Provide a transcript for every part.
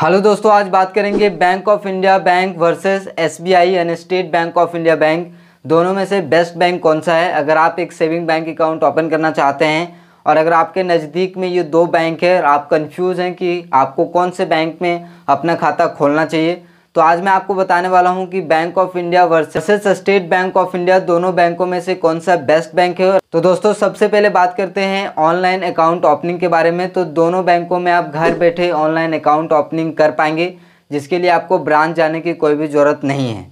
hello दोस्तों आज बात करेंगे Bank of India bank versus SBI and State Bank of India bank दोनों में से बेस्ट बैंक कौन सा है अगर आप एक सेविंग बैंक अकाउंट ओपन करना चाहते हैं और अगर आपके नज़दीक में ये दो बैंक है और आप कंफ्यूज हैं कि आपको कौन से बैंक में अपना खाता खोलना चाहिए तो आज मैं आपको बताने वाला हूँ कि Bank of India versus State Bank of India दोनों बैंकों में से कौन सा बेस्ट बैंक है तो दोस्तों सबसे पहले बात करते हैं ऑनलाइन अकाउंट ओपनिंग के बारे में तो दोनों बैंकों में आप घर बैठे ऑनलाइन अकाउंट ओपनिंग कर पाएंगे जिसके लिए आपको ब्रांच जाने की कोई भी ज़रूरत नहीं है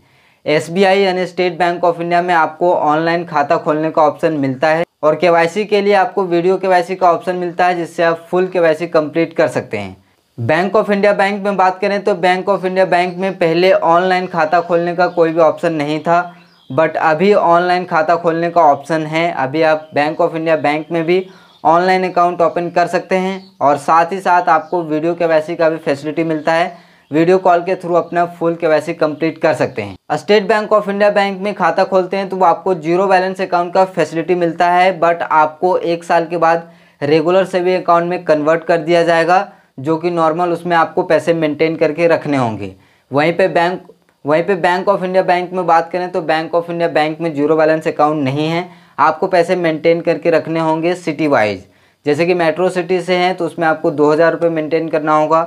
एस यानी स्टेट बैंक ऑफ इंडिया में आपको ऑनलाइन खाता खोलने का ऑप्शन मिलता है और के के लिए आपको वीडियो के का ऑप्शन मिलता है जिससे आप फुल के कंप्लीट कर सकते हैं बैंक ऑफ इंडिया बैंक में बात करें तो बैंक ऑफ इंडिया बैंक में पहले ऑनलाइन खाता खोलने का कोई भी ऑप्शन नहीं था बट अभी ऑनलाइन खाता खोलने का ऑप्शन है अभी आप बैंक ऑफ इंडिया बैंक में भी ऑनलाइन अकाउंट ओपन कर सकते हैं और साथ ही साथ आपको वीडियो के का भी फैसिलिटी मिलता है वीडियो कॉल के थ्रू अपना फुल के कंप्लीट कर सकते हैं State Bank of India bank में खाता खोलते हैं तो वो आपको जीरो बैलेंस अकाउंट का फैसिलिटी मिलता है बट आपको एक साल के बाद रेगुलर सेविंग अकाउंट में कन्वर्ट कर दिया जाएगा जो कि नॉर्मल उसमें आपको पैसे मेंटेन करके रखने होंगे वहीं पे बैंक वहीं पे बैंक ऑफ इंडिया बैंक में बात करें तो बैंक ऑफ इंडिया बैंक में जीरो बैलेंस अकाउंट नहीं है आपको पैसे मेंटेन करके रखने होंगे सिटी वाइज जैसे कि मेट्रो सिटी से हैं तो उसमें आपको दो हज़ार रुपये मेंटेन करना होगा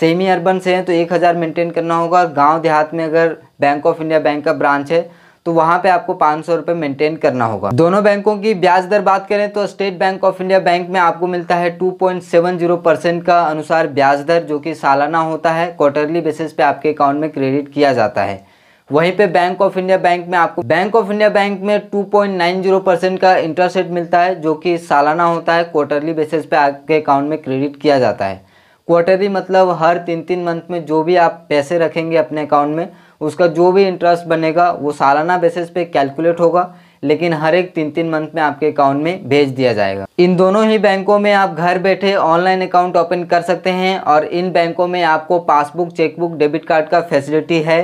सेमी अर्बन से हैं तो एक हज़ार मेंटेन करना होगा गाँव देहात में अगर बैंक ऑफ इंडिया बैंक का ब्रांच है तो वहां पे आपको पांच सौ रुपए मेंटेन करना होगा दोनों बैंकों की ब्याज दर बात करें तो State Bank of India bank में आपको मिलता है two point seven zero percent का अनुसार ब्याज दर जो कि सालाना होता है क्वार्टरली बेसिस पे आपके अकाउंट में क्रेडिट किया जाता है वहीं पे बैंक ऑफ इंडिया बैंक में आपको बैंक ऑफ इंडिया बैंक में 2.90 परसेंट का इंटरेस्ट रेट मिलता है जो कि सालाना होता है क्वार्टरली बेसिस पे आपके अकाउंट में क्रेडिट किया जाता है क्वार्टरली मतलब हर तीन तीन मंथ में जो भी आप पैसे रखेंगे अपने अकाउंट में उसका जो भी इंटरेस्ट बनेगा वो सालाना बेसिस पे कैलकुलेट होगा लेकिन हर एक तीन तीन मंथ में आपके अकाउंट में भेज दिया जाएगा इन दोनों ही बैंकों में आप घर बैठे ऑनलाइन अकाउंट ओपन कर सकते हैं और इन बैंकों में आपको पासबुक चेकबुक डेबिट कार्ड का फैसिलिटी है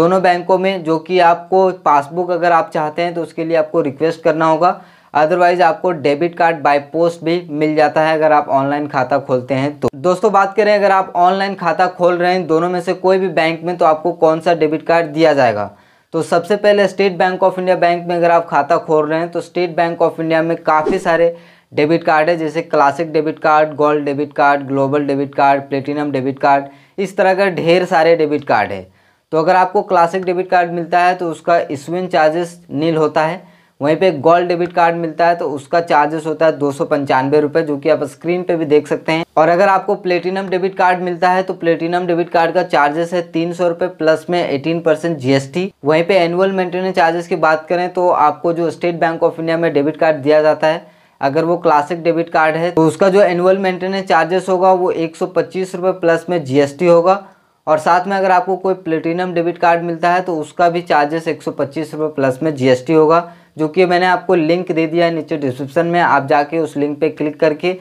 दोनों बैंकों में जो कि आपको पासबुक अगर आप चाहते हैं तो उसके लिए आपको रिक्वेस्ट करना होगा अदरवाइज आपको डेबिट कार्ड बाय पोस्ट भी मिल जाता है अगर आप ऑनलाइन खाता खोलते हैं तो दोस्तों बात करें अगर आप ऑनलाइन खाता खोल रहे हैं दोनों में से कोई भी बैंक में तो आपको कौन सा डेबिट कार्ड दिया जाएगा तो सबसे पहले State Bank of India bank में अगर आप खाता खोल रहे हैं तो स्टेट बैंक ऑफ इंडिया में काफ़ी सारे डेबिट कार्ड है जैसे classic debit card gold debit card global debit card platinum debit card इस तरह का ढेर सारे डेबिट कार्ड है तो अगर आपको क्लासिक डेबिट कार्ड मिलता है तो उसका स्विन चार्जेस नील होता है वहीं पे गोल्ड डेबिट कार्ड मिलता है तो उसका चार्जेस होता है दो सौ जो कि आप स्क्रीन पे भी देख सकते हैं और अगर आपको प्लेटिनम डेबिट कार्ड मिलता है तो प्लेटिनम डेबिट कार्ड का चार्जेस है तीन सौ प्लस में एटीन परसेंट जीएसटी वहीं पे एनुअल मेंटेनेंस चार्जेस की बात करें तो आपको जो स्टेट बैंक ऑफ इंडिया में डेबिट कार्ड दिया जाता है अगर वो क्लासिक डेबिट कार्ड है तो उसका जो एनुअल मेंटेनेंस चार्जेस होगा वो एक सौ प्लस में जीएसटी होगा और साथ में अगर आपको कोई प्लेटिनम डेबिट कार्ड मिलता है तो उसका भी चार्जेस एक सौ प्लस में जी होगा जो कि मैंने आपको लिंक दे दिया है नीचे डिस्क्रिप्शन में आप जाके उस लिंक पे क्लिक करके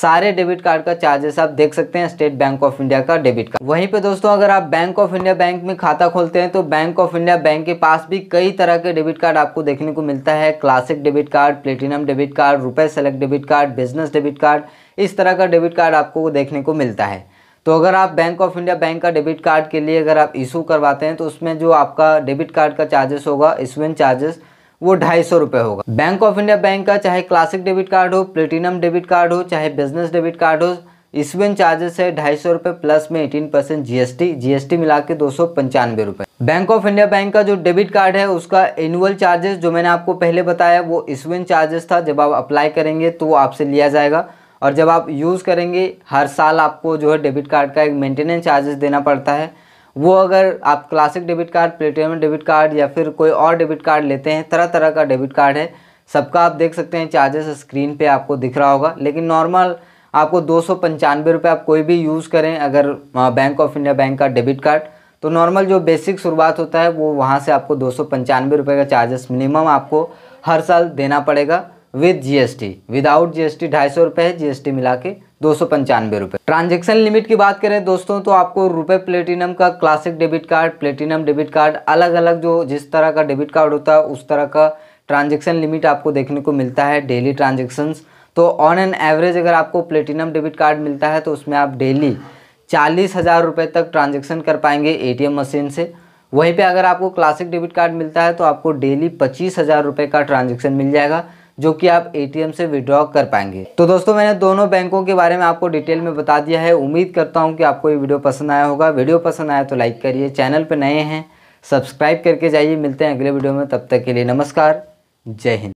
सारे डेबिट कार्ड का चार्जेस आप देख सकते हैं स्टेट बैंक ऑफ इंडिया का डेबिट कार्ड वहीं पे दोस्तों अगर आप बैंक ऑफ इंडिया बैंक में खाता खोलते हैं तो बैंक ऑफ इंडिया बैंक के पास भी कई तरह के डेबिट कार्ड आपको देखने को मिलता है classic debit card platinum debit card RuPay select debit card business debit card इस तरह का डेबिट कार्ड आपको देखने को मिलता है तो अगर आप बैंक ऑफ इंडिया बैंक का डेबिट कार्ड के लिए अगर आप इशू करवाते हैं तो उसमें जो आपका डेबिट कार्ड का चार्जेस होगा इसमें चार्जेस वो ढाई सौ रुपये होगा बैंक ऑफ इंडिया बैंक का चाहे क्लासिक डेबिट कार्ड हो प्लेटिनम डेबिट कार्ड हो चाहे बिजनेस डेबिट कार्ड हो इसमें चार्जेस है ढाई सौ रुपये प्लस में eighteen percent G G S T S T मिला के दो सौ पंचानवे रुपये बैंक ऑफ इंडिया बैंक का जो डेबिट कार्ड है उसका एनुअल चार्जेस जो मैंने आपको पहले बताया वो इसमें चार्जेस था जब आप अप्लाई करेंगे तो वो आपसे लिया जाएगा और जब आप यूज़ करेंगे हर साल आपको जो है डेबिट कार्ड का एक मेंटेनेंस चार्जेस देना पड़ता है वो अगर आप classic debit card platinum debit card या फिर कोई और डेबिट कार्ड लेते हैं तरह तरह का डेबिट कार्ड है सबका आप देख सकते हैं चार्जेस स्क्रीन पे आपको दिख रहा होगा लेकिन नॉर्मल आपको दो सौ रुपये आप कोई भी यूज़ करें अगर बैंक ऑफ इंडिया बैंक का डेबिट कार्ड तो नॉर्मल जो बेसिक शुरुआत होता है वो वहाँ से आपको दो सौ रुपये का चार्जेस मिनिमम आपको हर साल देना पड़ेगा विद जीएसटी विदाउट जीएसटी ढाई सौ रुपये है जीएसटी मिला के दो सौ पंचानवे रुपये ट्रांजेक्शन लिमिट की बात करें दोस्तों तो आपको रुपए प्लेटिनम का classic debit card platinum debit card अलग अलग जो जिस तरह का डेबिट कार्ड होता है उस तरह का ट्रांजेक्शन लिमिट आपको देखने को मिलता है डेली ट्रांजेक्शन्स तो ऑन एन एवरेज अगर आपको प्लेटिनम डेबिट कार्ड मिलता है तो उसमें आप डेली चालीस हज़ार रुपये तक ट्रांजेक्शन कर पाएंगे एटीएम मशीन से वहीं पे अगर आपको क्लासिक डेबिट कार्ड मिलता है तो आपको डेली पच्चीस हज़ार रुपये का ट्रांजेक्शन मिल जाएगा जो कि आप एटीएम से विड्रॉ कर पाएंगे तो दोस्तों मैंने दोनों बैंकों के बारे में आपको डिटेल में बता दिया है उम्मीद करता हूँ कि आपको ये वीडियो पसंद आया होगा वीडियो पसंद आया तो लाइक करिए चैनल पर नए हैं सब्सक्राइब करके जाइए मिलते हैं अगले वीडियो में तब तक के लिए नमस्कार जय हिंद